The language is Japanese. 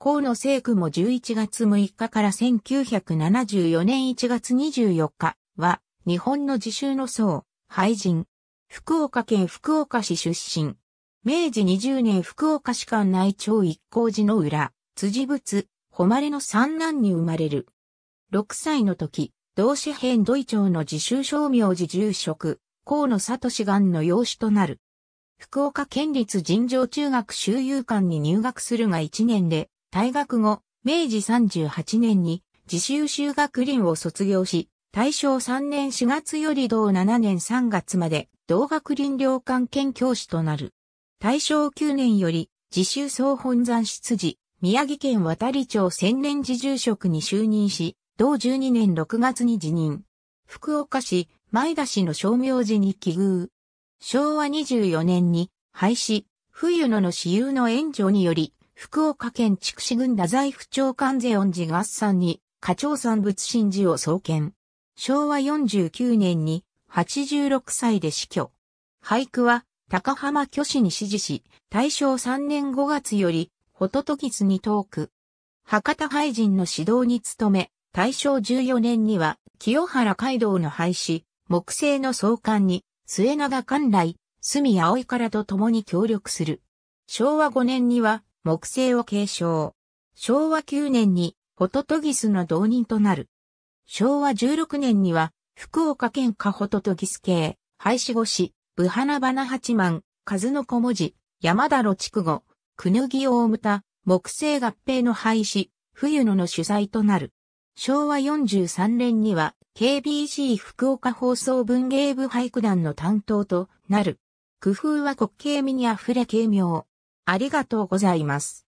河野聖区も11月6日から1974年1月24日は、日本の自習の僧、廃人。福岡県福岡市出身。明治20年福岡市館内町一光寺の裏、辻仏、誉れの三男に生まれる。6歳の時、同志編土井町の自習商名寺住職、河野聡願の養子となる。福岡県立尋常中学修遊館に入学するが1年で、退学後、明治38年に自習修学林を卒業し、大正3年4月より同7年3月まで同学林寮関兼教師となる。大正9年より自習総本山執事、宮城県渡里町千年寺住職に就任し、同12年6月に辞任。福岡市、前田市の商名寺に寄遇。昭和24年に廃止、冬野の私有の援助により、福岡県筑紫郡太宰府長官税恩寺合算に、課長産物神事を創建。昭和49年に86歳で死去。俳句は高浜虚子に指示し、大正3年5月より、ホトトギスに遠く。博多俳人の指導に努め、大正14年には清原街道の廃止、木製の創刊に末永観来、隅葵からと共に協力する。昭和5年には木星を継承。昭和9年にホトトギスの導人となる。昭和16年には福岡県下ホトトギス系、廃止後市、ブハナバナ八幡、数の小文字、山田路筑後、くぬぎ大牟田、木星合併の廃止、冬野の取材となる。昭和43年には KBC 福岡放送文芸部俳句団の担当となる。工夫は滑稽味に溢れ軽妙。ありがとうございます。